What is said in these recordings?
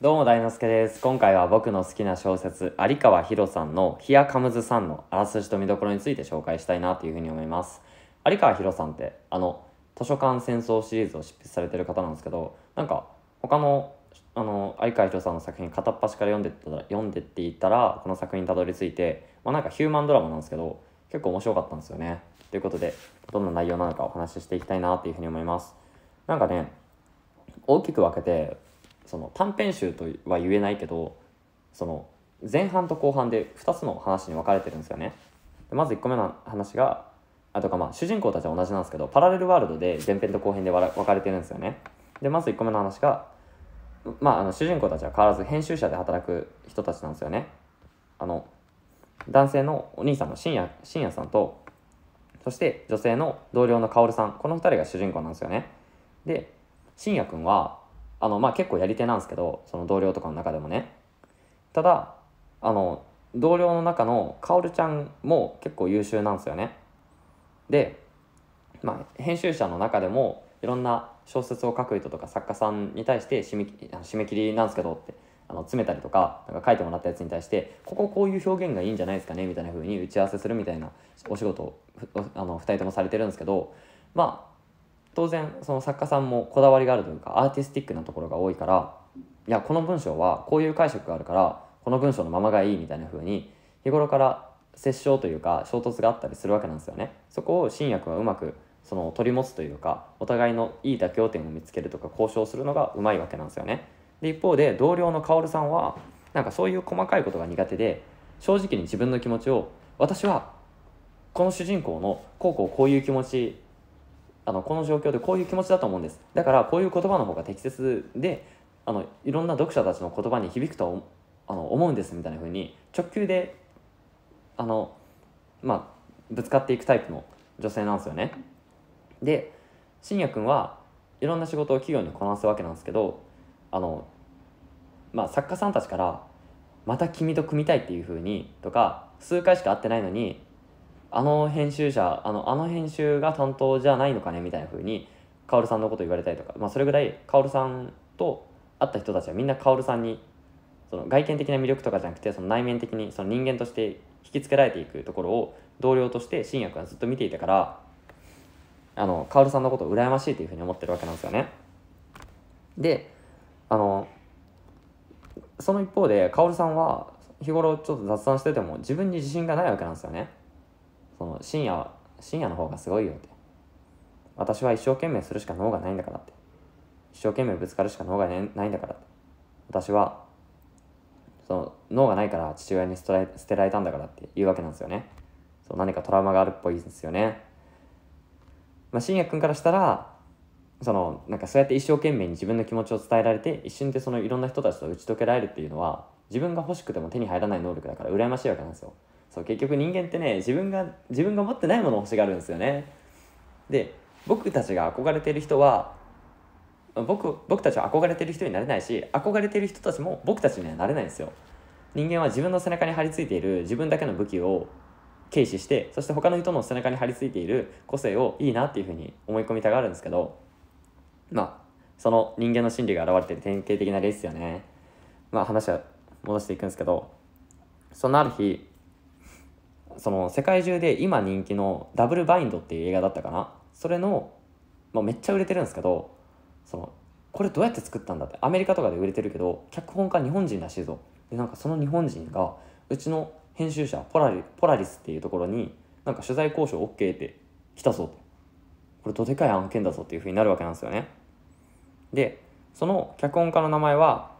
どうも大之助です。今回は僕の好きな小説、有川博さんのヒアカムズさんのあらすじと見どころについて紹介したいなというふうに思います。有川博さんって、あの、図書館戦争シリーズを執筆されてる方なんですけど、なんか、他の、あの、有川博さんの作品片っ端から読んでったら、読んでって言ったら、この作品にたどり着いて、まあなんかヒューマンドラマなんですけど、結構面白かったんですよね。ということで、どんな内容なのかお話ししていきたいなというふうに思います。なんかね、大きく分けてその短編集とは言えないけどその前半と後半で2つの話に分かれてるんですよね。まず1個目の話があとかまあ主人公たちは同じなんですけどパラレルワールドで前編と後編で分かれてるんですよね。でまず1個目の話が、まあ、あの主人公たちは変わらず編集者で働く人たちなんですよね。あの男性のお兄さんの深夜深夜さんとそして女性の同僚の薫さんこの2人が主人公なんですよね。で深夜くんはあのまあ結構やり手なんですけどその同僚とかの中でもねただあの同僚の中のかおるちゃんも結構優秀なんですよねで、まあ、編集者の中でもいろんな小説を書く人とか作家さんに対して締め締め切りなんですけどってあの詰めたりとかなんか書いてもらったやつに対してこここういう表現がいいんじゃないですかねみたいな風に打ち合わせするみたいなお仕事をあの2人ともされてるんですけどま当然その作家さんもこだわりがあるというかアーティスティックなところが多いからいやこの文章はこういう解釈があるからこの文章のままがいいみたいな風に日頃から折衝というか衝突があったりするわけなんですよね。そこを新薬はうまくその取り持つというかお互いのいい妥協点を見つけるとか交渉するのがうまいわけなんですよね。で一方で同僚の薫さんはなんかそういう細かいことが苦手で正直に自分の気持ちを私はこの主人公のこうこうこういう気持ちあのこの状況でこういう気持ちだと思うんですだからこういう言葉の方が適切であのいろんな読者たちの言葉に響くとあの思うんですみたいな風に直球であの、まあ、ぶつかっていくタイプの女性なんですよね。で信也君はいろんな仕事を企業にこなすわけなんですけどあの、まあ、作家さんたちから「また君と組みたい」っていう風にとか数回しか会ってないのにあの編集者あのあの編集が担当じゃないのかねみたいな風に薫さんのこと言われたりとか、まあ、それぐらい薫さんと会った人たちはみんな薫さんにその外見的な魅力とかじゃなくてその内面的にその人間として引きつけられていくところを同僚として新薬はずっと見ていたからあの薫さんのことを羨ましいというふうに思ってるわけなんですよね。であのその一方で薫さんは日頃ちょっと雑談してても自分に自信がないわけなんですよね。その深夜は深夜の方がすごいよって私は一生懸命するしか脳がないんだからって一生懸命ぶつかるしか脳がないんだからって私はその脳がないから父親に捨てられたんだからっていうわけなんですよねそう何かトラウマがあるっぽいんですよねまあ信也君からしたらそのなんかそうやって一生懸命に自分の気持ちを伝えられて一瞬でそのいろんな人たちと打ち解けられるっていうのは自分が欲しくても手に入らない能力だから羨ましいわけなんですよそう結局人間ってね自分が自分が持ってないものを欲しがるんですよねで僕たちが憧れてる人は僕僕たちは憧れてる人になれないし憧れてる人たちも僕たちにはなれないんですよ人間は自分の背中に張り付いている自分だけの武器を軽視してそして他の人の背中に張り付いている個性をいいなっていうふうに思い込みたがるんですけどまあその人間の心理が現れてる典型的な例ですよねまあ話は戻していくんですけどそんなある日その世界中で今人気の「ダブルバインド」っていう映画だったかなそれの、まあ、めっちゃ売れてるんですけどそのこれどうやって作ったんだってアメリカとかで売れてるけど脚本家日本人らしいぞでなんかその日本人がうちの編集者ポラリポラリスっていうところになんか取材交渉 OK って来たぞってこれどでかい案件だぞっていうふうになるわけなんですよねでその脚本家の名前は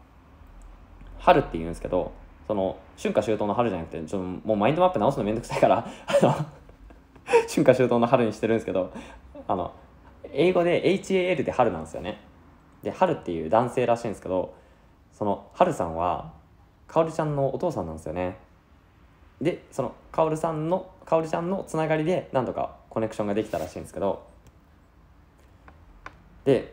ハルっていうんですけどその春夏秋冬の春じゃなくてちょもうマインドマップ直すのめんどくさいから あの春夏秋冬の春にしてるんですけどあの英語で HAL で春なんですよねで春っていう男性らしいんですけどその春さんはかおるちゃんのお父さんなんですよねでそのかおるさんのかおるちゃんのつながりで何とかコネクションができたらしいんですけどで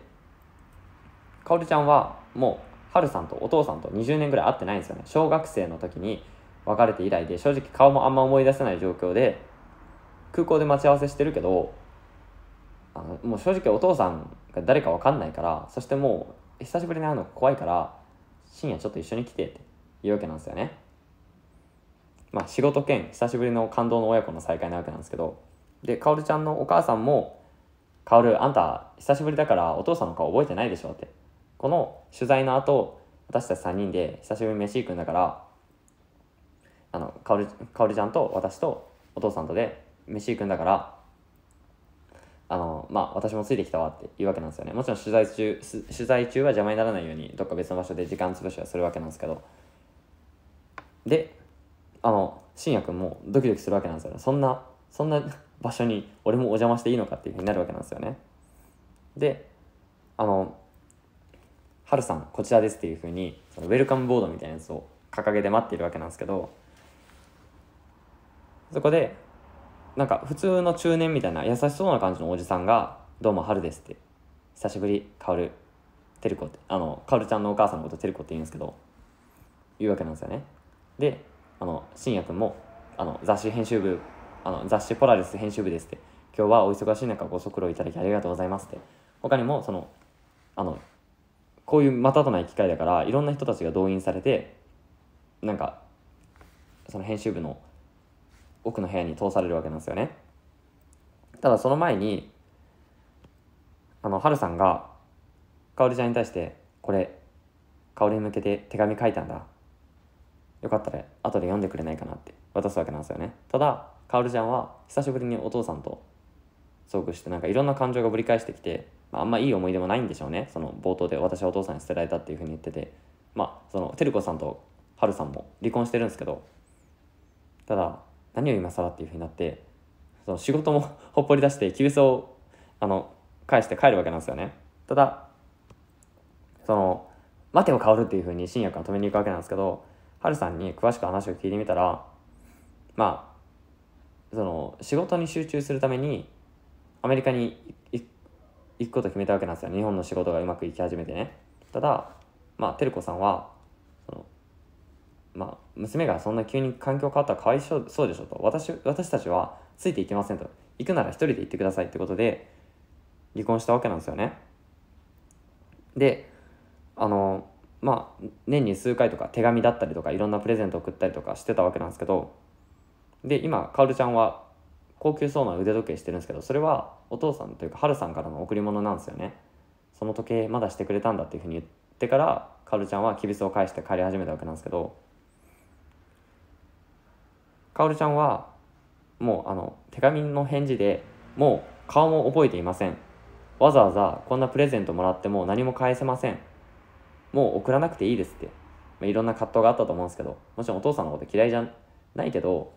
かおるちゃんはもうハルさんとお父さんと20年ぐらい会ってないんですよね小学生の時に別れて以来で正直顔もあんま思い出せない状況で空港で待ち合わせしてるけどあのもう正直お父さんが誰か分かんないからそしてもう久しぶりに会うの怖いから深夜ちょっと一緒に来てっていうわけなんですよねまあ仕事兼久しぶりの感動の親子の再会なわけなんですけどで薫ちゃんのお母さんも「薫あんた久しぶりだからお父さんの顔覚えてないでしょ」ってこの取材の後私たち3人で久しぶりに飯行くんだからあのかおかおりちゃんと私とお父さんとで飯行くんだからあのまあ私もついてきたわっていうわけなんですよねもちろん取材中取材中は邪魔にならないようにどっか別の場所で時間潰しはするわけなんですけどであのや也んもドキドキするわけなんですよねそんなそんな場所に俺もお邪魔していいのかっていうふうになるわけなんですよねであのハルさんこちらですっていうふうにそのウェルカムボードみたいなやつを掲げて待っているわけなんですけどそこでなんか普通の中年みたいな優しそうな感じのおじさんが「どうも春です」って「久しぶり薫てる子」ってあの薫ちゃんのお母さんのことてる子って言うんですけど言うわけなんですよねであの信也んもあの雑誌編集部あの雑誌ポラリス編集部ですって今日はお忙しい中ご足労いただきありがとうございますって他にもそのあのこういうまたとない機会だからいろんな人たちが動員されてなんかその編集部の奥の部屋に通されるわけなんですよねただその前にあのルさんがかおりちゃんに対して「これかおりに向けて手紙書いたんだよかったら後で読んでくれないかな」って渡すわけなんですよねただかおるちゃんは久しぶりにお父さんと遭遇してなんかいろんな感情がぶり返してきてまあ、あんまいい思い出もないんでしょうねその冒頭で私はお父さんに捨てられたっていうふうに言っててまあその照子さんと春さんも離婚してるんですけどただ何を今更っていうふうになってその仕事も ほっぽり出して急須をあの返して帰るわけなんですよねただその「待てを薫る」っていうふうに新薬が止めに行くわけなんですけど春さんに詳しく話を聞いてみたらまあその仕事に集中するためにアメリカに行くこと決めたわけなんですよ日本の仕事がうまくいき始めてねただまあ照子さんはそのまあ娘がそんな急に環境変わったらかわいそうそうでしょと私私たちはついていけませんと行くなら一人で行ってくださいってことで離婚したわけなんですよねであのまあ年に数回とか手紙だったりとかいろんなプレゼント送ったりとかしてたわけなんですけどで今薫ちゃんは高級そうな腕時計してるんですけどそれはお父さんというかハルさんからの贈り物なんですよねその時計まだしてくれたんだっていうふうに言ってからカルちゃんはきびすを返して帰り始めたわけなんですけどカオルちゃんはもうあの手紙の返事でもう顔も覚えていませんわざわざこんなプレゼントもらっても何も返せませんもう送らなくていいですって、まあ、いろんな葛藤があったと思うんですけどもちろんお父さんのこと嫌いじゃないけど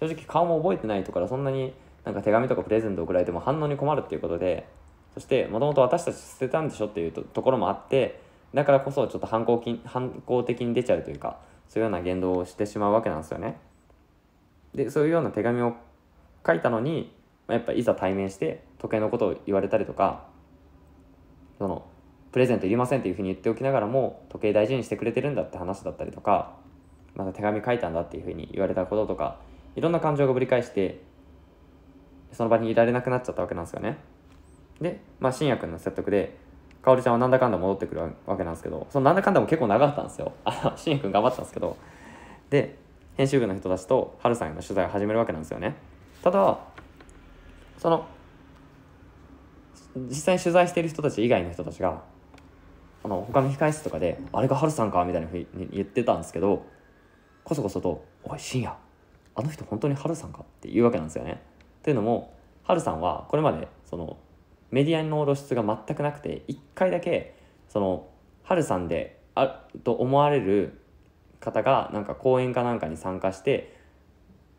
正直顔も覚えてないとかそんなになんか手紙とかプレゼント送られても反応に困るっていうことでそしてもともと私たち捨てたんでしょっていうとところもあってだからこそちょっと反抗き反抗的に出ちゃうというかそういうような言動をしてしまうわけなんですよね。でそういうような手紙を書いたのにやっぱいざ対面して時計のことを言われたりとかそのプレゼントいりませんっていうふうに言っておきながらも時計大事にしてくれてるんだって話だったりとかまた手紙書いたんだっていうふうに言われたこととかいろんな感情がぶり返してその場にいられなくなっちゃったわけなんですよねで、まあ、信也君の説得でかおりちゃんはなんだかんだ戻ってくるわけなんですけどそのなんだかんだも結構長かったんですよあ信也君頑張ったんですけどで編集部の人たちとハルさんへの取材を始めるわけなんですよねただその実際に取材している人たち以外の人たちがあの他の控え室とかで「あれがハルさんか?」みたいに言ってたんですけどこそこそと「おい深夜あの人本当にハルさんかっていうわけなんですよね。というのもハルさんはこれまでそのメディアの露出が全くなくて1回だけそのハルさんであると思われる方がなんか講演かなんかに参加して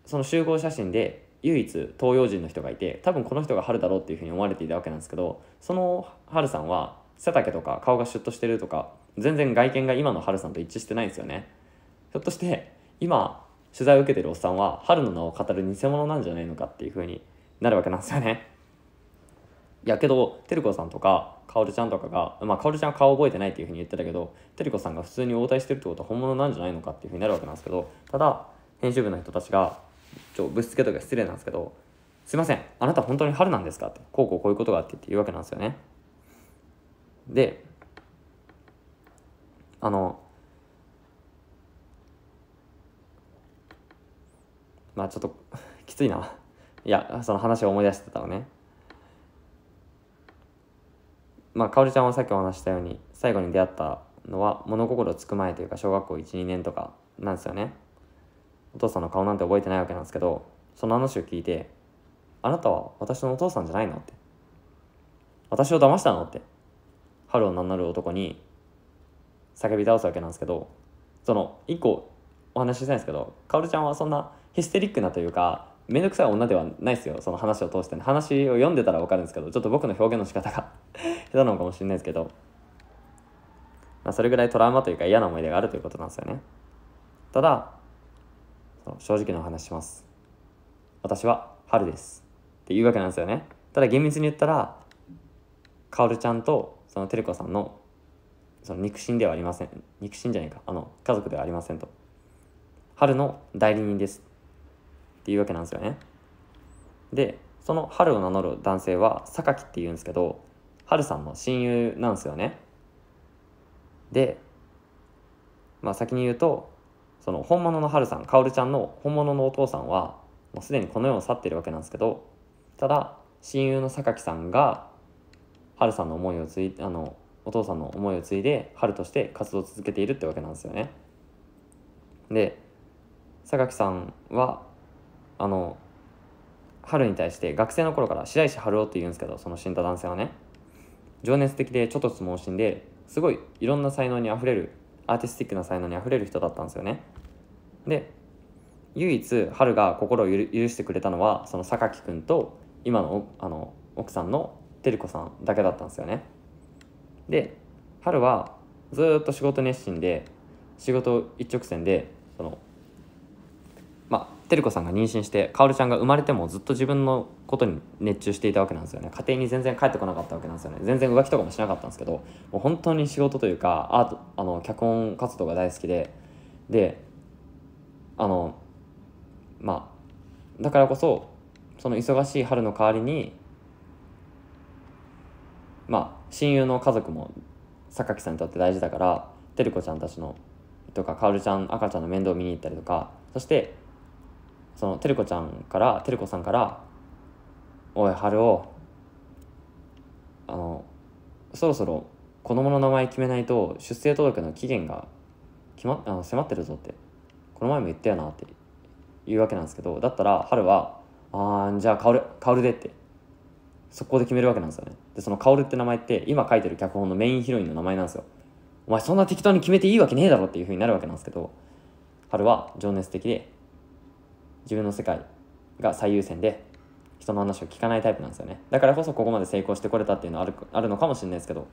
その集合写真で唯一東洋人の人がいて多分この人が春だろうっていうふうに思われていたわけなんですけどそのルさんは背丈とか顔がシュッとしてるとか全然外見が今のルさんと一致してないんですよねひょっとして今取材を受けてるおっさんは春の名を語る偽物なんじゃないのかっていうふうになるわけなんですよね。いやけど照子さんとか薫ちゃんとかがまあ薫ちゃんは顔覚えてないっていうふうに言ってたけど照子さんが普通に応対してるってことは本物なんじゃないのかっていうふうになるわけなんですけどただ編集部の人たちがちょぶしつけとか失礼なんですけど「すいませんあなた本当に春なんですか?」ってこうこうこういうことがあってって言うわけなんですよね。であのまあちょっと きついないやその話を思い出してたのねまあ、かおりちゃんはさっきお話したように最後に出会ったのは物心つく前というか小学校12年とかなんですよねお父さんの顔なんて覚えてないわけなんですけどその話を聞いて「あなたは私のお父さんじゃないの?」って「私を騙したの?」って春を名乗る男に叫び倒すわけなんですけどその一個お話ししたいんですけどかおるちゃんはそんなヒステリックなというか面倒くさい女ではないですよその話を通して、ね、話を読んでたら分かるんですけどちょっと僕の表現の仕方が 下手なのかもしれないですけど、まあ、それぐらいトラウマというか嫌な思い出があるということなんですよねただ正直なお話します私は春ですっていうわけなんですよねただ厳密に言ったら薫ちゃんとその照子さんのその肉親ではありません肉親じゃないかあの家族ではありませんと春の代理人ですていうわけなんですよね。でその春を名乗る男性は榊っていうんですけど春さんの親友なんですよね。で、まあ、先に言うとその本物の春さん薫ちゃんの本物のお父さんはもうすでにこの世を去ってるわけなんですけどただ親友の榊さんが春さんの思いをついあのお父さんの思いを継いで春として活動を続けているってわけなんですよね。で榊さんはあの春に対して学生の頃から白石春夫って言うんですけどその死んだ男性はね情熱的でちょっとつ盲信ですごいいろんな才能にあふれるアーティスティックな才能にあふれる人だったんですよねで唯一春が心を許してくれたのはその榊君と今のあの奥さんの照子さんだけだったんですよねで春はずっと仕事熱心で仕事一直線でそのてるさんが妊娠して薫ちゃんが生まれてもずっと自分のことに熱中していたわけなんですよね家庭に全然帰ってこなかったわけなんですよね全然浮気とかもしなかったんですけどもう本当に仕事というかアートあの脚本活動が大好きでであのまあだからこそその忙しい春の代わりにまあ親友の家族も榊さんにとって大事だから照子ちゃんたちのとか薫ちゃん赤ちゃんの面倒を見に行ったりとかそしてそのてるこちゃんからてるこさんから「おい春をあのそろそろ子供の名前決めないと出生届の期限が決まあの迫ってるぞ」ってこの前も言ったよなっていうわけなんですけどだったら春は「ああじゃあ薫薫で」って速攻で決めるわけなんですよねでその薫って名前って今書いてる脚本のメインヒロインの名前なんですよお前そんな適当に決めていいわけねえだろっていうふうになるわけなんですけど春は情熱的で自分の世界が最優先で人の話を聞かないタイプなんですよねだからこそここまで成功してこれたっていうのはあるあるのかもしれないですけど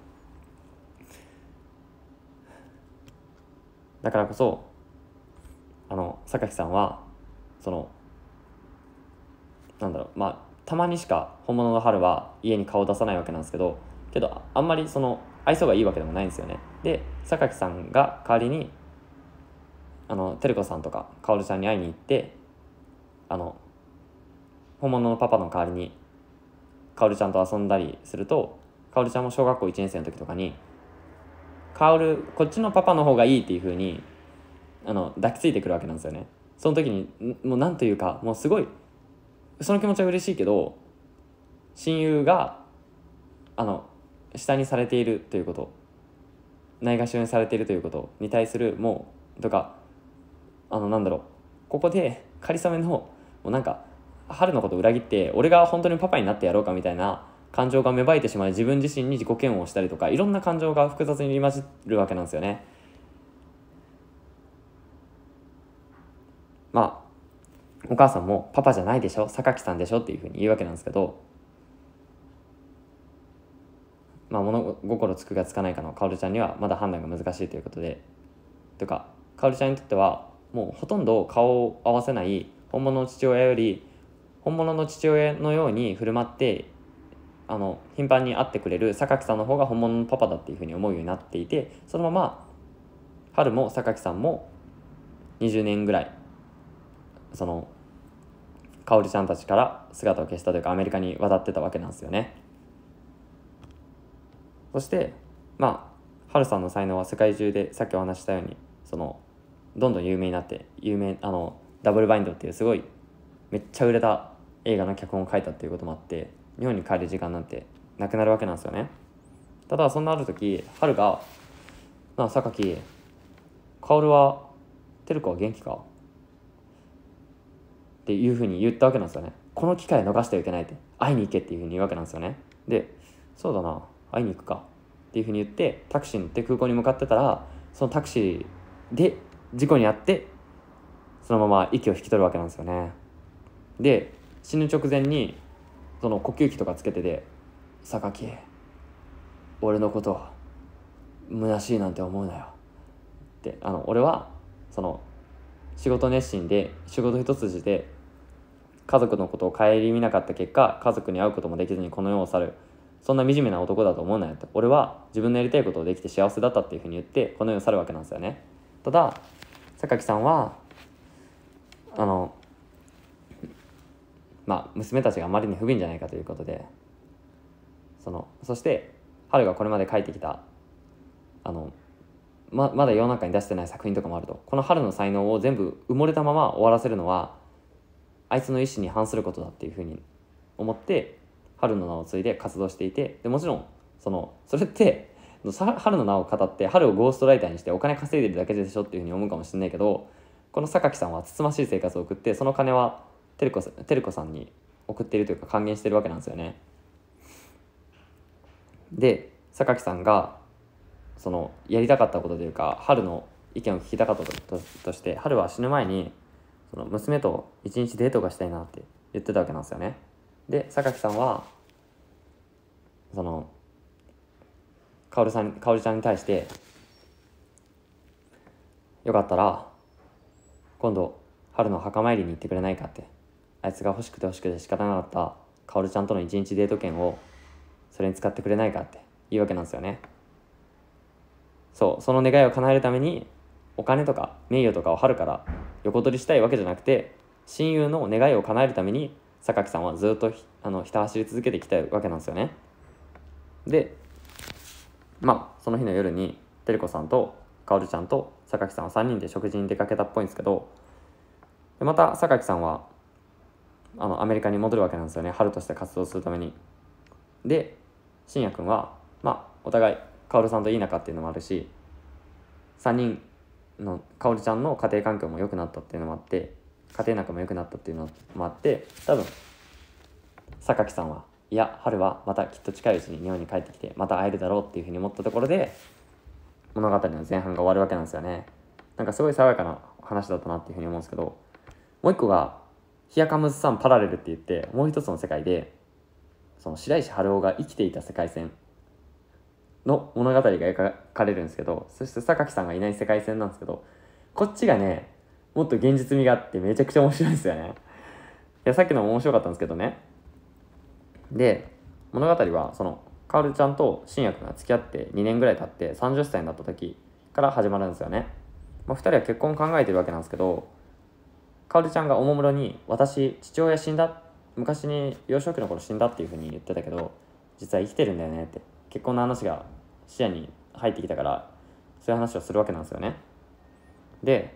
だからこそあの榊さんはそのなんだろうまあたまにしか本物の春は家に顔を出さないわけなんですけどけどあんまりその愛想がいいわけでもないんですよねで榊さんが代わりにあの照子さんとか薫ちゃんに会いに行ってあの本物のパパの代わりにカオルちゃんと遊んだりするとカオルちゃんも小学校1年生の時とかに「カオルこっちのパパの方がいい」っていうふうにあの抱きついてくるわけなんですよね。その時にもう何というかもうすごいその気持ちは嬉しいけど親友があの下にされているということないがしろにされているということに対するもうとかあのなんだろうここで仮初めのもうなんか春のこと裏切って俺が本当にパパになってやろうかみたいな感情が芽生えてしまい自分自身に自己嫌悪をしたりとかいろんな感情が複雑に入り混じるわけなんですよね。まあお母さんも「パパじゃないでしょ榊さんでしょ」っていうふうに言うわけなんですけどまあ、物心つくがつかないかの薫ちゃんにはまだ判断が難しいということでとか薫ちゃんにとってはもうほとんど顔を合わせない本物の父親より本物の父親のように振る舞ってあの頻繁に会ってくれる榊さんの方が本物のパパだっていうふうに思うようになっていてそのまま春も榊さんも20年ぐらいその香織ちゃんたちから姿を消したというかアメリカに渡ってたわけなんですよねそしてまあ春さんの才能は世界中でさっきお話したようにそのどんどん有名になって有名あのダブルバインドっていうすごいめっちゃ売れた映画の脚本を書いたっていうこともあって日本に帰る時間なんてなくなるわけなんですよねただそんなある時春が「なあ榊薫は照子は元気か?」っていうふうに言ったわけなんですよねこの機会逃してはいけないって会いに行けっていうふうに言うわけなんですよねでそうだな会いに行くかっていうふうに言ってタクシーに乗って空港に向かってたらそのタクシーで事故に遭ってそのまま息を引き取るわけなんですよねで死ぬ直前にその呼吸器とかつけてて「榊俺のこと虚しいなんて思うなよ」ってあの俺はその仕事熱心で仕事一筋で家族のことを顧みなかった結果家族に会うこともできずにこの世を去るそんな惨めな男だと思うなよって俺は自分のやりたいことをできて幸せだったっていうふうに言ってこの世を去るわけなんですよねただ榊さんはあのまあ娘たちがあまりに不憫じゃないかということでそのそして春がこれまで書いてきたあのままだ世の中に出してない作品とかもあるとこの春の才能を全部埋もれたまま終わらせるのはあいつの意思に反することだっていうふうに思って春の名を継いで活動していてでもちろんそのそれって春の名を語って春をゴーストライターにしてお金稼いでるだけでしょっていうふうに思うかもしれないけどこの榊さんはつつましい生活を送ってその金は照子テルコさんに送っているというか還元してるわけなんですよね。で榊さんがそのやりたかったことというか春の意見を聞きたかったととして春は死ぬ前にその娘と一日デートがしたいなって言ってたわけなんですよね。で榊さんはその薫さん薫ちゃんに対してよかったら今度春の墓参りに行ってくれないかってあいつが欲しくて欲しくて仕方なかった薫ちゃんとの一日デート券をそれに使ってくれないかっていうわけなんですよねそうその願いを叶えるためにお金とか名誉とかを春から横取りしたいわけじゃなくて親友の願いを叶えるために榊さんはずっとあのひた走り続けてきたわけなんですよねでまあその日の夜に照子さんとかおるちゃんと榊さんは3人で食事に出かけたっぽいんですけどでまた榊さんはあのアメリカに戻るわけなんですよね春として活動するためにで信也くんはまあお互い薫さんといい仲っていうのもあるし3人の薫ちゃんの家庭環境も良くなったっていうのもあって家庭仲も良くなったっていうのもあって多分榊さんはいや春はまたきっと近いうちに日本に帰ってきてまた会えるだろうっていうふうに思ったところで物語の前半が終わるわけなんですよねなんかすごい爽やかな話だったなっていうふうに思うんですけどもう一個が「ヒアカムズさんパラレル」って言ってもう一つの世界でその白石春夫が生きていた世界線の物語が描かれるんですけどそして榊さんがいない世界線なんですけどこっちがねもっと現実味があってめちゃくちゃ面白いですよねいやさっきのも面白かったんですけどねで物語はそのカちゃんと新薬が付き合って2年ぐらい経って30歳になった時から始まるんですよね、まあ、2人は結婚考えてるわけなんですけどカちゃんがおもむろに「私父親死んだ昔に幼少期の頃死んだ」っていうふうに言ってたけど実は生きてるんだよねって結婚の話が視野に入ってきたからそういう話をするわけなんですよねで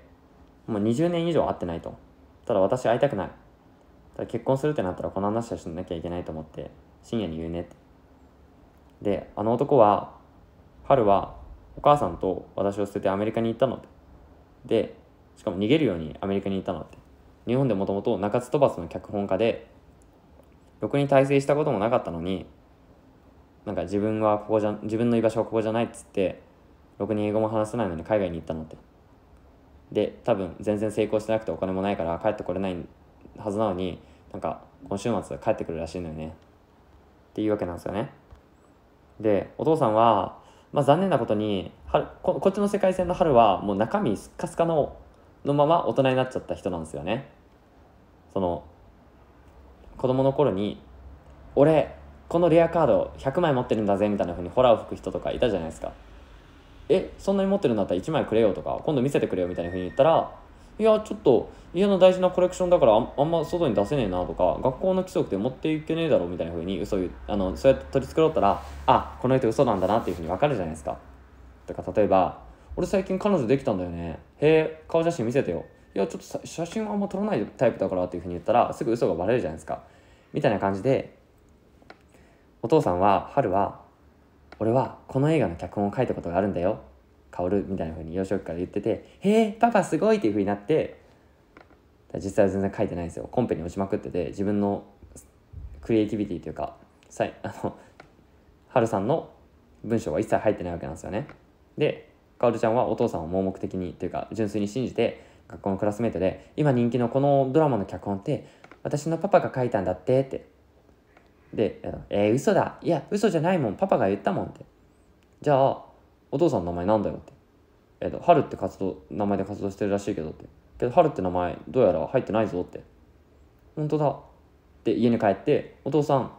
もう20年以上会ってないとただ私会いたくないただ結婚するってなったらこの話はしなきゃいけないと思って深夜に言うねってであの男は春はお母さんと私を捨ててアメリカに行ったのってでしかも逃げるようにアメリカに行ったのって日本でもともと中津飛ばすの脚本家でろくに大成したこともなかったのになんか自分はここじゃ自分の居場所はここじゃないっつってろくに英語も話せないのに海外に行ったのってで多分全然成功してなくてお金もないから帰ってこれないはずなのになんか今週末帰ってくるらしいのよねっていうわけなんですよねでお父さんは、まあ、残念なことにこっちの世界線の春はもう中身スッカスカののまま大人になっちゃった人なんですよねその子供の頃に「俺このレアカード100枚持ってるんだぜ」みたいな風にホラーを吹く人とかいたじゃないですか「えそんなに持ってるんだったら1枚くれよ」とか「今度見せてくれよ」みたいな風に言ったらいやちょっと家の大事なコレクションだからあんま外に出せねえなとか学校の規則で持っていけねえだろみたいな風に嘘言あのそうやって取り繕ったらあこの人嘘なんだなっていう風に分かるじゃないですかとか例えば俺最近彼女できたんだよねへえ顔写真見せてよいやちょっと写真はあんま撮らないタイプだからっていう風に言ったらすぐ嘘がバレるじゃないですかみたいな感じでお父さんは春は俺はこの映画の脚本を書いたことがあるんだよ薫みたいなふうに幼少期から言ってて「へえパパすごい!」っていうふうになって実際は全然書いてないんですよコンペに落ちまくってて自分のクリエイティビティというかさあのハルさんの文章は一切入ってないわけなんですよね。で薫ちゃんはお父さんを盲目的にというか純粋に信じて学校のクラスメートで「今人気のこのドラマの脚本って私のパパが書いたんだって」ってで「えー、嘘だいや嘘じゃないもんパパが言ったもん」ってじゃあお父さんの名前なんだよ」って「えっと、と春って活動名前で活動してるらしいけど」って「けど春って名前どうやら入ってないぞ」って「本当だ」って家に帰ってお父さん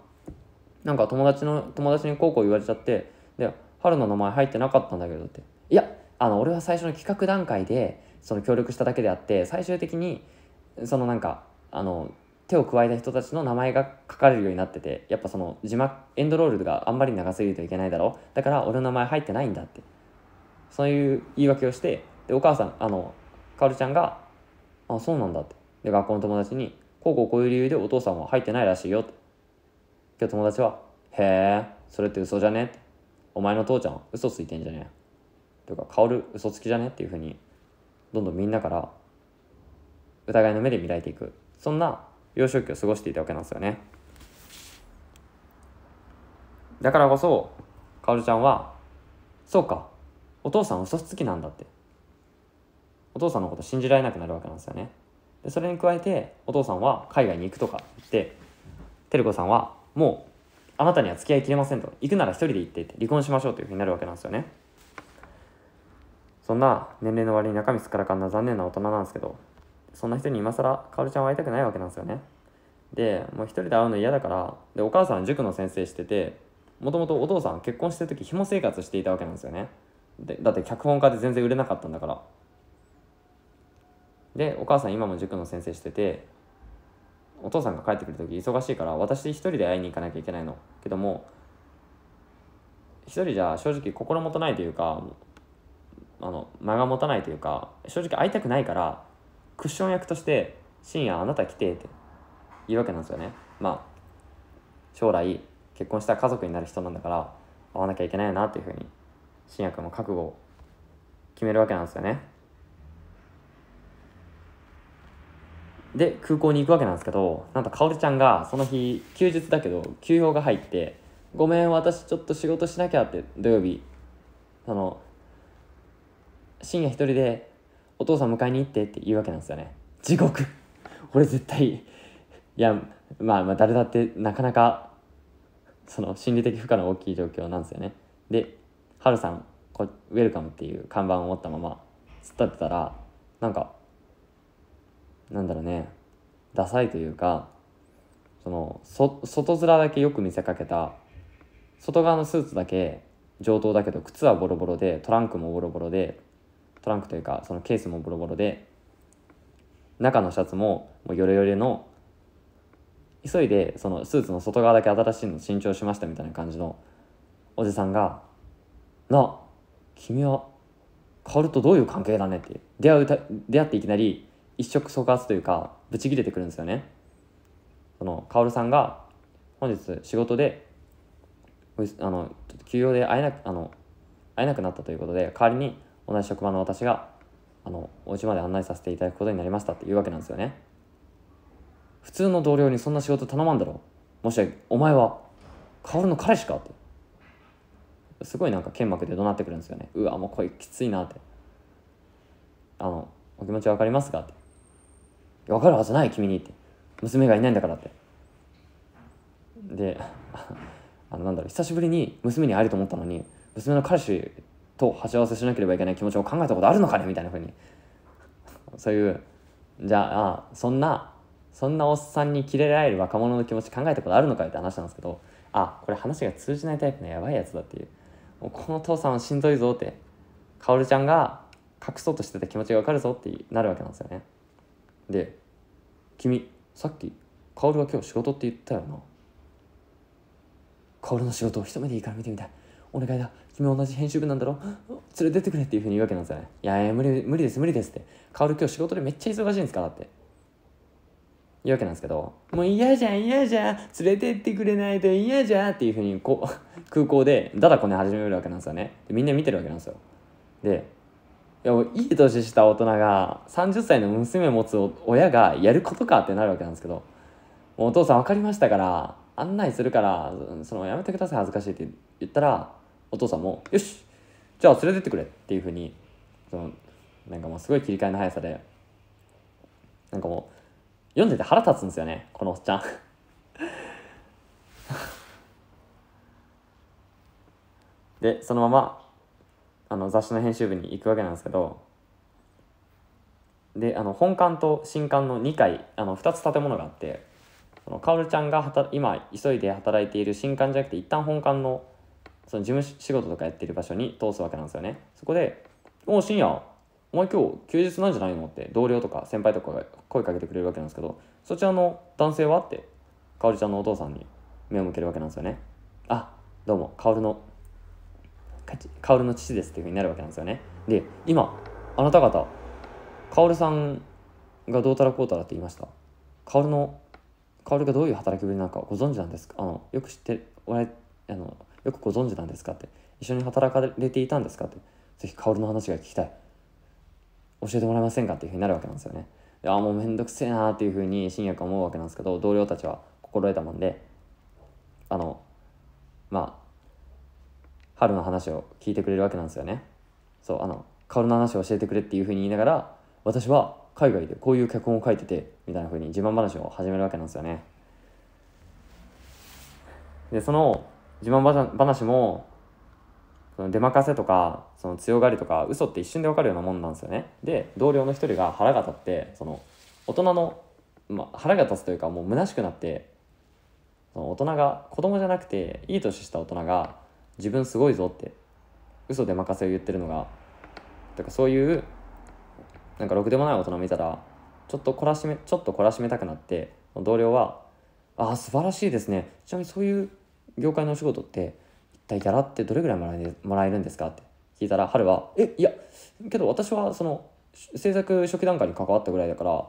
なんか友達の友達にこうこう言われちゃってで春の名前入ってなかったんだけどって「いやあの俺は最初の企画段階でその協力しただけであって最終的にそのなんかあの手を加えた人たちの名前が書かれるようになっててやっぱその字幕エンドロールがあんまり長すぎるといけないだろだから俺の名前入ってないんだってそういう言い訳をしてでお母さんあのかおるちゃんが「あそうなんだ」ってで学校の友達に「こうこうこういう理由でお父さんは入ってないらしいよ」って今日友達は「へえそれって嘘じゃね?」って「お前の父ちゃん嘘ついてんじゃねえ」とか「薫嘘つきじゃね?」っていうふうにどんどんみんなから疑いの目で見られていくそんな幼少期を過ごしていたわけなんですよねだからこそ薫ちゃんはそうかお父さん嘘つきなんだってお父さんのこと信じられなくなるわけなんですよねでそれに加えてお父さんは海外に行くとか言って照子さんはもうあなたには付き合いきれませんと行くなら一人で行ってって離婚しましょうというふうになるわけなんですよねそんな年齢の割に中身すっからかんな残念な大人なんですけどそんな人に今更かおちゃんは会いたくないわけなんですよねでもう一人で会うの嫌だからでお母さん塾の先生しててもともとお父さん結婚してる時紐生活していたわけなんですよねでだって脚本家で全然売れなかったんだからでお母さん今も塾の先生しててお父さんが帰ってくる時忙しいから私一人で会いに行かなきゃいけないのけども一人じゃ正直心もとないというかあの間が持たないというか正直会いたくないからクッション役として深夜あなた来てって言うわけなんですよねまあ将来結婚した家族になる人なんだから会わなきゃいけないなっていうふうに信也君も覚悟を決めるわけなんですよねで空港に行くわけなんですけどなんと薫ちゃんがその日休日だけど休養が入って「ごめん私ちょっと仕事しなきゃ」って土曜日その深夜一人でお父さん迎えに行ってって言うわけなんですよね地獄俺絶対いやまあまあ誰だってなかなかその心理的負荷の大きい状況なんですよねでハルさんこウェルカムっていう看板を持ったまま突っ立ってたらなんかなんだろうねダサいというかそのそ外面だけよく見せかけた外側のスーツだけ上等だけど靴はボロボロでトランクもボロボロでトランクというかそのケースもボロボロで中のシャツももうヨレヨレの急いでそのスーツの外側だけ新しいの新調しましたみたいな感じのおじさんが「な君は薫とどういう関係だね」って出会う出会っていきなり一触即発というかブチ切れてくるんですよね。その薫さんが本日仕事であのちょっと休養で会えなあの会えなくなったということで代わりに同じ職場の私があのお家まで案内させていただくことになりましたっていうわけなんですよね普通の同僚にそんな仕事頼まんだろもしお前は薫の彼氏かってすごいなんか剣幕で怒鳴ってくるんですよねうわもうこれきついなってあのお気持ち分かりますかって分かるはずない君にって娘がいないんだからってであのなんだろう久しぶりに娘に会えると思ったのに娘の彼氏と鉢合わせしなければいけない気持ちを考えたことあるのかねみたいな風にそういうじゃあそんなそんなおっさんにキレられる若者の気持ち考えたことあるのかいって話なんですけどあこれ話が通じないタイプのやばいやつだっていうもうこの父さんはしんどいぞって薫ちゃんが隠そうとしてた気持ちがわかるぞってなるわけなんですよねで君さっき薫は今日仕事って言ったよな薫の仕事を一目でいいから見てみたいお願いだ君同じ編集部なんだろ連れてってくれっていうふうに言うわけなんですよねいやいや無理無理です無理ですって薫今日仕事でめっちゃ忙しいんですかって言うわけなんですけどもう嫌じゃん嫌じゃん連れてってくれないと嫌じゃんっていうふうにこう 空港でだだこね始めるわけなんですよねでみんな見てるわけなんですよでいやいい年した大人が30歳の娘を持つ親がやることかってなるわけなんですけどお父さん分かりましたから案内するからそのやめてください恥ずかしいって言ったらお父さんも「よしじゃあ連れてってくれ」っていうふうにそのなんかもうすごい切り替えの速さでなんかもう読んでて腹立つんですよねこのおっちゃんでそのままあの雑誌の編集部に行くわけなんですけどであの本館と新館の2階あの2つ建物があってそのちゃんが今急いで働いている新館じゃなくて一旦本館のその事務仕事とかやってる場所に通すわけなんですよね。そこで、おお、深夜、お前今日休日なんじゃないのって同僚とか先輩とかが声かけてくれるわけなんですけど、そちらの男性はって、かおりちゃんのお父さんに目を向けるわけなんですよね。あ、どうも、かおるの、かおるの父ですっていうふうになるわけなんですよね。で、今、あなた方、かおるさんがどうたらこうたらって言いました。かおるの、かおるがどういう働きぶりなのかご存知なんですかあの、よく知っておられ、あの、よくご存知なんですかって一緒に働かれていたんですかってぜひ薫の話が聞きたい教えてもらえませんかっていうふうになるわけなんですよねああもうめんどくせえなっていうふうに新薬は思うわけなんですけど同僚たちは心得たもんであのまあ春の話を聞いてくれるわけなんですよねそうあの薫の話を教えてくれっていうふうに言いながら私は海外でこういう脚本を書いててみたいなふうに自慢話を始めるわけなんですよねでその自慢話もその出任せとかその強がりとか嘘って一瞬で分かるようなもんなんですよねで同僚の一人が腹が立ってその大人の、まあ、腹が立つというかもう虚しくなってその大人が子供じゃなくていい年した大人が自分すごいぞって嘘で任せを言ってるのがとかそういうなんかろくでもない大人見たらちょっと懲らしめちょっと懲らしめたくなって同僚は「ああ素晴らしいですねちなみにそういう業界のお仕事って一体ギャラってどれぐらいもらええるんですかって聞いたら春は「えいやけど私はその制作初期段階に関わったぐらいだからあ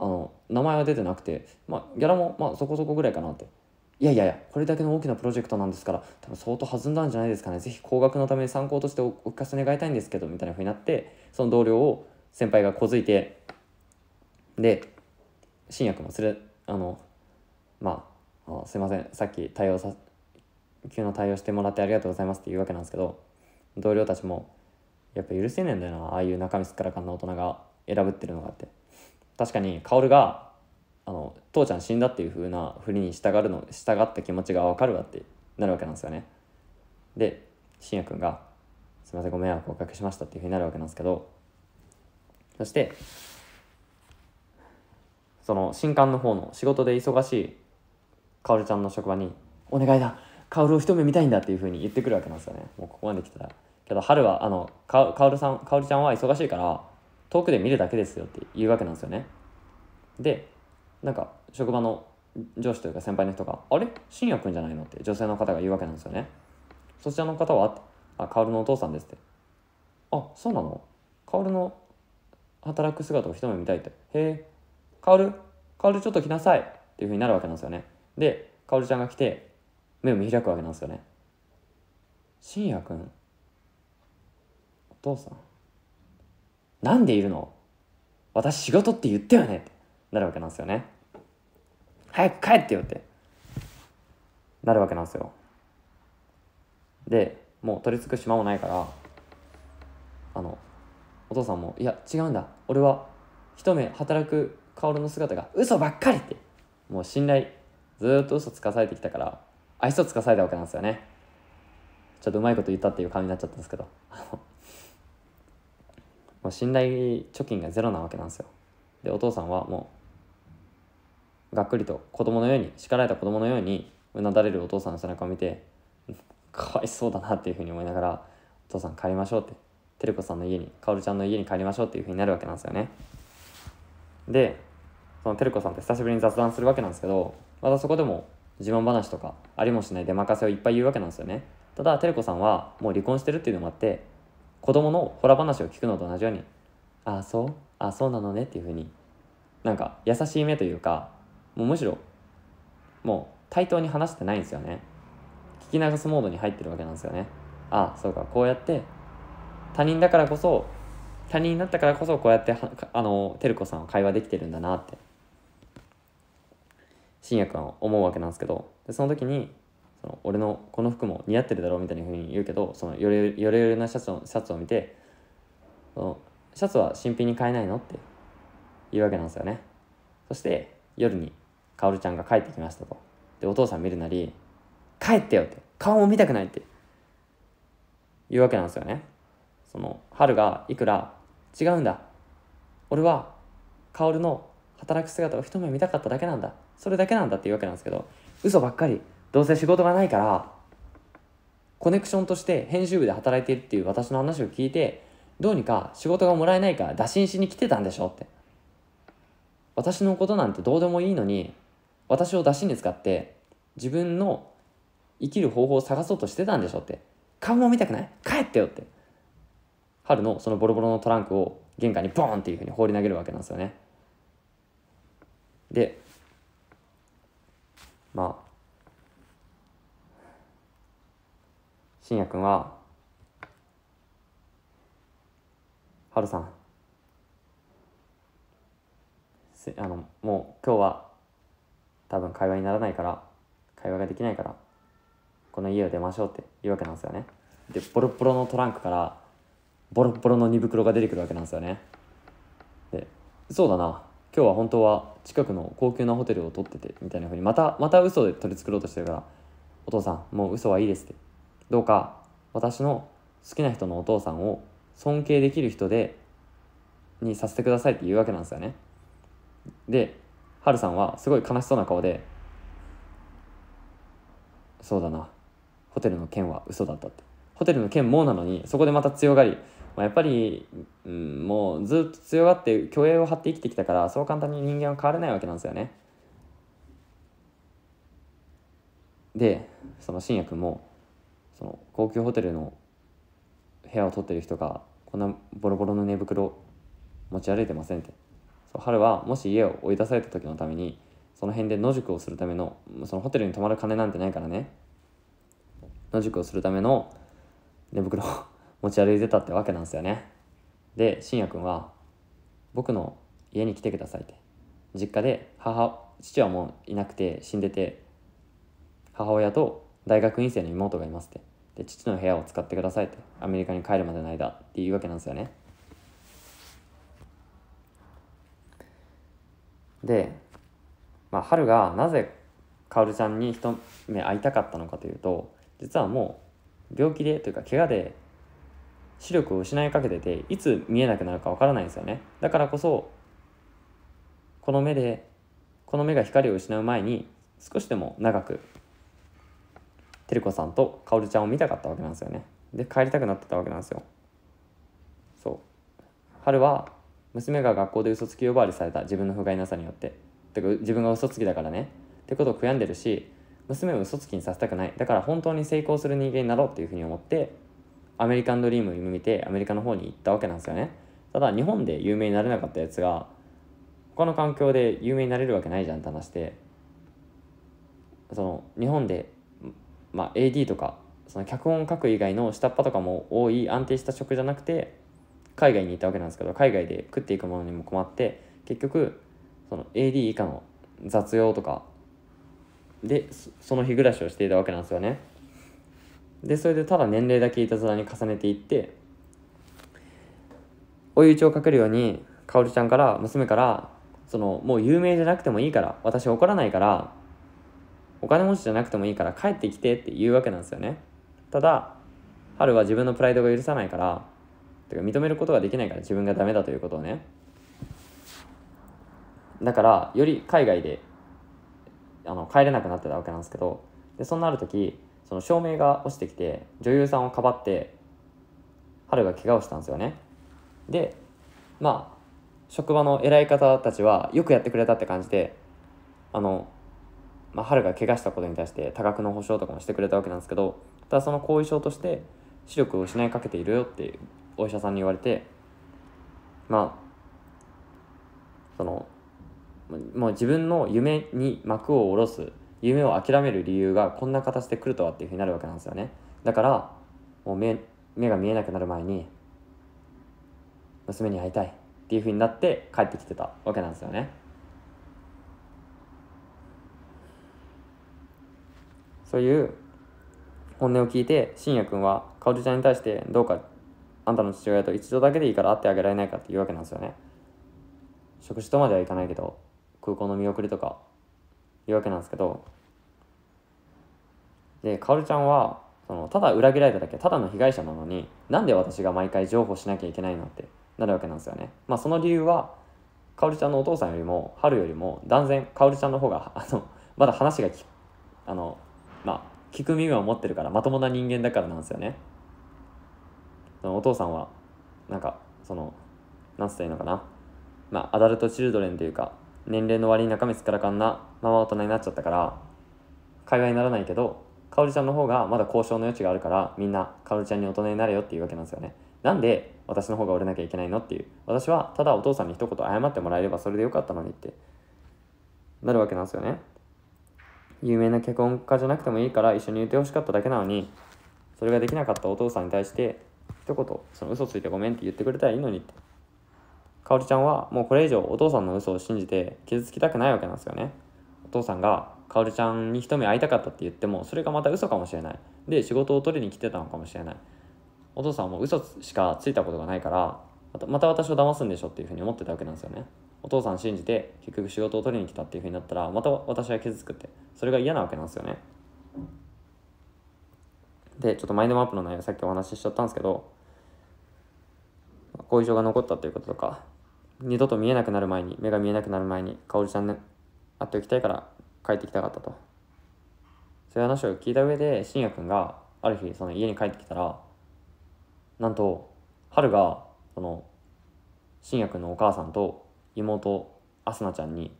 の名前は出てなくて、まあ、ギャラもまあそこそこぐらいかな」って「いやいやいやこれだけの大きなプロジェクトなんですから多分相当弾んだんじゃないですかね是非高額のために参考としてお聞かせ願いたいんですけど」みたいなふうになってその同僚を先輩が小づいてで新薬も連れあのまあすいませんさっき対応さ急な対応してもらってありがとうございますって言うわけなんですけど同僚たちもやっぱ許せねえんだよなああいう中身すっからかんな大人が選ぶってるのがあって確かに薫があの父ちゃん死んだっていう風なふりに従るの従った気持ちが分かるわってなるわけなんですよねで信也君が「すいませんご迷惑をおかけしました」っていうふうになるわけなんですけどそしてその新刊の方の仕事で忙しいカオルちゃんの職場に「お願いだカオルを一目見たいんだ」っていうふうに言ってくるわけなんですよねもうここまで来たらけど春はあのカカオルさんカオルちゃんは忙しいから遠くで見るだけですよって言うわけなんですよねでなんか職場の上司というか先輩の人が「あれ信也くんじゃないの?」って女性の方が言うわけなんですよねそちらの方は「あ薫のお父さんです」って「あそうなの薫の働く姿を一目見たい」って「へえ薫薫ちょっと来なさい」っていうふうになるわけなんですよねで、かおるちゃんが来て、目を見開くわけなんですよね。しんやくんお父さんなんでいるの私仕事って言ったよねってなるわけなんですよね。早く帰ってよってなるわけなんですよ。で、もう取り付く島もないから、あの、お父さんも、いや、違うんだ。俺は、一目働く薫の姿が嘘ばっかりって、もう信頼ずっと嘘つかされてきたから愛想つかされたわけなんですよねちょっとうまいこと言ったっていう顔になっちゃったんですけど もう信頼貯金がゼロなわけなんですよでお父さんはもうがっくりと子供のように叱られた子供のようにうなだれるお父さんの背中を見て かわいそうだなっていうふうに思いながらお父さん帰りましょうっててる子さんの家にかおるちゃんの家に帰りましょうっていうふうになるわけなんですよねでそのてる子さんって久しぶりに雑談するわけなんですけどまたそこでも自慢話とかありもしない出任せをいっぱい言うわけなんですよねただテレ子さんはもう離婚してるっていうのもあって子供のホラ話を聞くのと同じように「ああそうああそうなのね」っていうふうになんか優しい目というかもうむしろもう対等に話してないんですよね聞き流すモードに入ってるわけなんですよねああそうかこうやって他人だからこそ他人になったからこそこうやってあのテル子さんは会話できてるんだなって新也は思うわけなんですけどでその時にその俺のこの服も似合ってるだろうみたいなうに言うけどそのよレよレなシャツをシャツを見てそのシャツは新品に買えないのって言うわけなんですよねそして夜に薫ちゃんが帰ってきましたとでお父さん見るなり「帰ってよ」って顔も見たくないって言うわけなんですよねその春がいくら「違うんだ俺は薫の働く姿を一目見たかっただけなんだそれだけなんだっていうわけなんですけど嘘ばっかりどうせ仕事がないからコネクションとして編集部で働いてるっていう私の話を聞いてどうにか仕事がもらえないから打診しに来てたんでしょって私のことなんてどうでもいいのに私を打診に使って自分の生きる方法を探そうとしてたんでしょって顔も見たくない帰ってよって春のそのボロボロのトランクを玄関にボーンっていうふうに放り投げるわけなんですよねでまあ信也んはハルさんあのもう今日は多分会話にならないから会話ができないからこの家を出ましょうっていうわけなんですよねでボロボロのトランクからボロボロの荷袋が出てくるわけなんですよねでそうだな今日は本当は近くの高級なホテルを取っててみたいな風にまたまた嘘で取り繕ろうとしてるからお父さんもう嘘はいいですってどうか私の好きな人のお父さんを尊敬できる人でにさせてくださいって言うわけなんですよねでハルさんはすごい悲しそうな顔でそうだなホテルの件は嘘だったってホテルの件もなのにそこでまた強がりまあ、やっぱり、うん、もうずっと強がって虚栄を張って生きてきたからそう簡単に人間は変われないわけなんですよね。でその新薬もその高級ホテルの部屋を取ってる人がこんなボロボロの寝袋持ち歩いてませんってそう春はもし家を追い出された時のためにその辺で野宿をするためのそのホテルに泊まる金なんてないからね野宿をするための寝袋持ち歩いてたってわけなんですよねで信也くんは僕の家に来てくださいって実家で母父はもういなくて死んでて母親と大学院生の妹がいますってで父の部屋を使ってくださいってアメリカに帰るまでの間っていうわけなんですよねで、まあ、春がなぜ薫ちゃんに一目会いたかったのかというと実はもう病気でというか怪我で視力を失いかけてていつ見えなくなるかわからないんですよねだからこそこの目でこの目が光を失う前に少しでも長く照子さんと薫ちゃんを見たかったわけなんですよねで帰りたくなってたわけなんですよそう春は娘が学校で嘘つき呼ばわりされた自分の不甲斐なさによっててか自分が嘘つきだからねってことを悔やんでるし娘を嘘つきにさせたくないだから本当に成功する人間になろうっていうふうに思ってアメリカンドリームを夢見てアメリカの方に行ったわけなんですよねただ日本で有名になれなかったやつが他の環境で有名になれるわけないじゃんって話してその日本で、まあ、AD とかその脚本書く以外の下っ端とかも多い安定した職じゃなくて海外に行ったわけなんですけど海外で食っていくものにも困って結局その AD 以下の雑用とかでその日暮らしをしていたわけなんですよね。でそれでただ年齢だけいたずらに重ねていって追い打ちをかけるようにかおるちゃんから娘からそのもう有名じゃなくてもいいから私怒らないからお金持ちじゃなくてもいいから帰ってきてって言うわけなんですよねただ春は自分のプライドが許さないからてか認めることができないから自分がダメだということをねだからより海外であの帰れなくなってたわけなんですけどでそんなある時その照明が落ちてきて女優さんをかばって春が怪我をしたんですよねでまあ職場の偉い方たちはよくやってくれたって感じであの、まあ、春が怪我したことに対して多額の補償とかもしてくれたわけなんですけどただその後遺症として視力を失いかけているよってお医者さんに言われてまあそのもう自分の夢に幕を下ろす夢を諦める理由がこんな形で来るとはっていうふうになるわけなんですよねだからもう目目が見えなくなる前に娘に会いたいっていうふうになって帰ってきてたわけなんですよねそういう本音を聞いて信也君はかおりちゃんに対してどうかあんたの父親と一度だけでいいから会ってあげられないかっていうわけなんですよね食事とまではいかないけど空港の見送りとかいうわけなんですけどでかおるちゃんはそのただ裏切られただけただの被害者なのになんで私が毎回譲歩しなきゃいけないのってなるわけなんですよね。まあ、その理由はかおるちゃんのお父さんよりも春よりも断然かおるちゃんの方が あのまだ話がきあの、まあ、聞く耳を持ってるからまともな人間だからなんですよね。そのお父さんはなんかそのなんつったらいいのかな、まあ、アダルトチルドレンというか年齢の割に中身すからかんなまま大人になっちゃったから会話にならないけどかおりちゃんの方がまだ交渉の余地があるからみんなかおりちゃんに大人になれよっていうわけなんですよねなんで私の方が折れなきゃいけないのっていう私はただお父さんに一言謝ってもらえればそれでよかったのにってなるわけなんですよね有名な脚本家じゃなくてもいいから一緒に言ってほしかっただけなのにそれができなかったお父さんに対して一言その嘘ついてごめんって言ってくれたらいいのにってかおりちゃんはもうこれ以上お父さんの嘘を信じて傷つきたくないわけなんですよねお父さんが薫ちゃんに一目会いたかったって言ってもそれがまた嘘かもしれないで仕事を取りに来てたのかもしれないお父さんも嘘しかついたことがないからまた私を騙すんでしょっていうふうに思ってたわけなんですよねお父さん信じて結局仕事を取りに来たっていうふうになったらまた私は傷つくってそれが嫌なわけなんですよねでちょっとマインドマップの内容さっきお話ししちゃったんですけど後遺症が残ったということとか二度と見えなくなる前に目が見えなくなる前に薫ちゃんに会っておきたいから帰ってきたかったとそういう話を聞いた上で信也くんがある日その家に帰ってきたらなんと春がその信也くんのお母さんと妹あすなちゃんに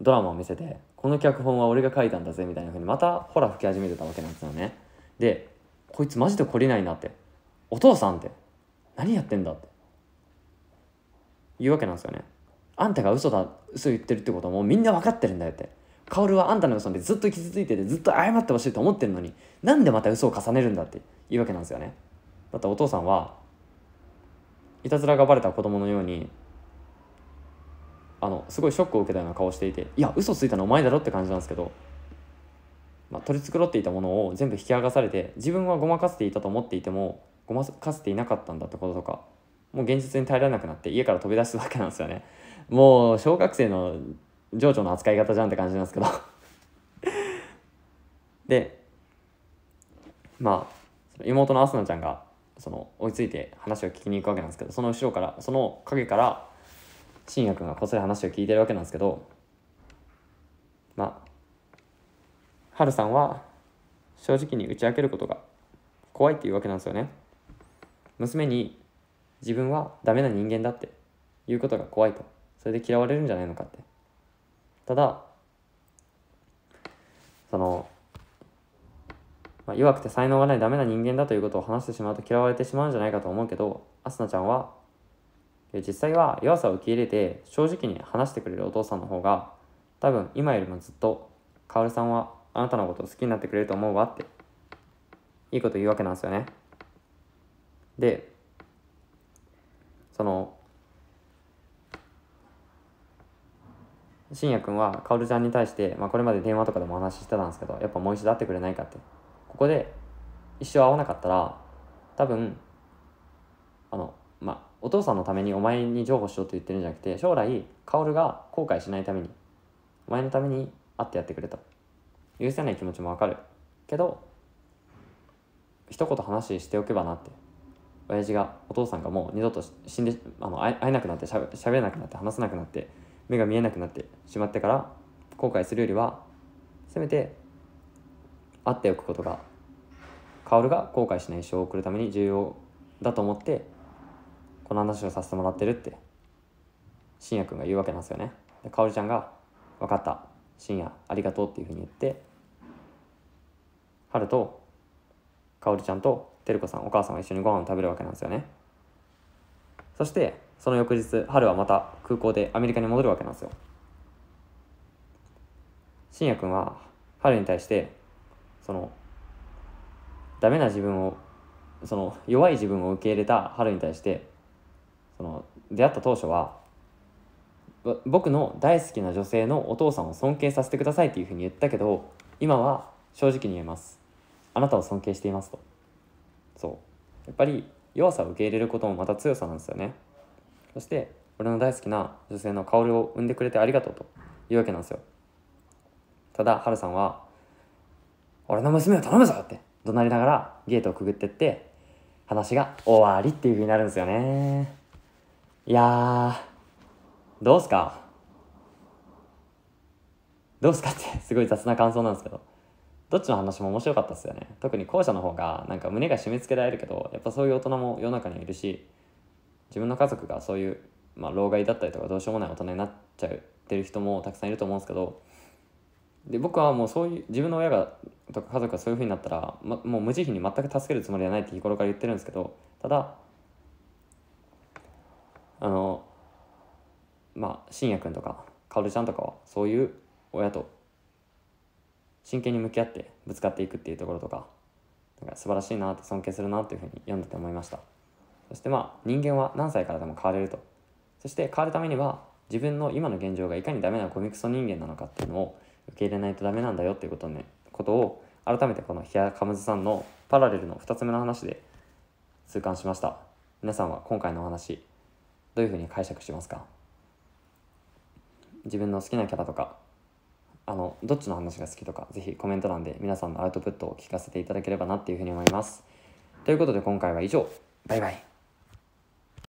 ドラマを見せてこの脚本は俺が書いたんだぜみたいな風にまたほら吹き始めてたわけなんですよねでこいつマジで懲りないなってお父さんって何やってんだって言うわけなんですよねあんたが嘘だ嘘言ってるってことはもうみんな分かってるんだよって薫はあんたの嘘でずっと傷ついててずっと謝ってほしいと思ってるのになんでまた嘘を重ねるんだって言うわけなんですよねだってお父さんはいたずらがバレた子供のようにあのすごいショックを受けたような顔をしていていや嘘ついたのお前だろって感じなんですけど、まあ、取り繕っていたものを全部引き剥がされて自分はごまかせていたと思っていてもごまかせていなかったんだってこととかもう現実に耐えられなくなって家から飛び出すわけなんですよねもう小学生の情緒の扱い方じゃんって感じなんですけど でまあ妹のあすなちゃんがその追いついて話を聞きに行くわけなんですけどその後ろからその陰から信也君がこっそり話を聞いてるわけなんですけどまあハルさんは正直に打ち明けることが怖いっていうわけなんですよね娘に自分はダメな人間だっていうことが怖いとそれで嫌われるんじゃないのかってただその、まあ、弱くて才能がないダメな人間だということを話してしまうと嫌われてしまうんじゃないかと思うけどアスナちゃんは実際は弱さを受け入れて正直に話してくれるお父さんの方が多分今よりもずっとカオルさんはあなたのことを好きになってくれると思うわっていいこと言うわけなんですよねでその信也君は薫ちゃんに対して、まあ、これまで電話とかでもお話ししてたんですけどやっぱもう一度会ってくれないかってここで一生会わなかったら多分あのまあお父さんのためにお前に譲歩しようって言ってるんじゃなくて将来薫が後悔しないためにお前のために会ってやってくれと許せない気持ちもわかるけど一言話しておけばなって親父がお父さんがもう二度と死んであの会えなくなってしゃべれなくなって話せなくなって目が見えなくなってしまってから後悔するよりはせめて会っておくことが薫が後悔しない一生を送るために重要だと思ってこの話をさせてもらってるって信也くんが言うわけなんですよね。で薫ちゃんが「分かった信也ありがとう」っていうふうに言って春と薫ちゃんと照子さんお母さんが一緒にご飯を食べるわけなんですよね。そしてその翌日春はまた空港でアメリカに戻るわけなんですよ信也君は春に対してそのダメな自分をその弱い自分を受け入れた春に対してその出会った当初は僕の大好きな女性のお父さんを尊敬させてくださいっていうふうに言ったけど今は正直に言えますあなたを尊敬していますとそうやっぱり弱さを受け入れることもまた強さなんですよねそして俺の大好きな女性の薫を産んでくれてありがとうというわけなんですよただハルさんは「俺の娘を頼むぞ!」って怒鳴りながらゲートをくぐってって話が終わりっていう風になるんですよねいやどうすかどうすかってすごい雑な感想なんですけどどっちの話も面白かったですよね特に後者の方がなんか胸が締め付けられるけどやっぱそういう大人も世の中にはいるし自分の家族がそういう、まあ、老害だったりとかどうしようもない大人になっちゃってる人もたくさんいると思うんですけどで僕はもうそういう自分の親がとか家族がそういうふうになったら、ま、もう無慈悲に全く助けるつもりはないって日頃から言ってるんですけどただあのまあ信也くんとか薫ちゃんとかはそういう親と真剣に向き合ってぶつかっていくっていうところとかなんか素晴らしいなって尊敬するなっていうふうに読んでて思いました。そしてまあ人間は何歳からでも変われるとそして変わるためには自分の今の現状がいかにダメなゴミクソ人間なのかっていうのを受け入れないとダメなんだよっていうこと,、ね、ことを改めてこのヒアかむずさんのパラレルの2つ目の話で痛感しました皆さんは今回のお話どういうふうに解釈しますか自分の好きなキャラとかあのどっちの話が好きとかぜひコメント欄で皆さんのアウトプットを聞かせていただければなっていうふうに思いますということで今回は以上バイバイ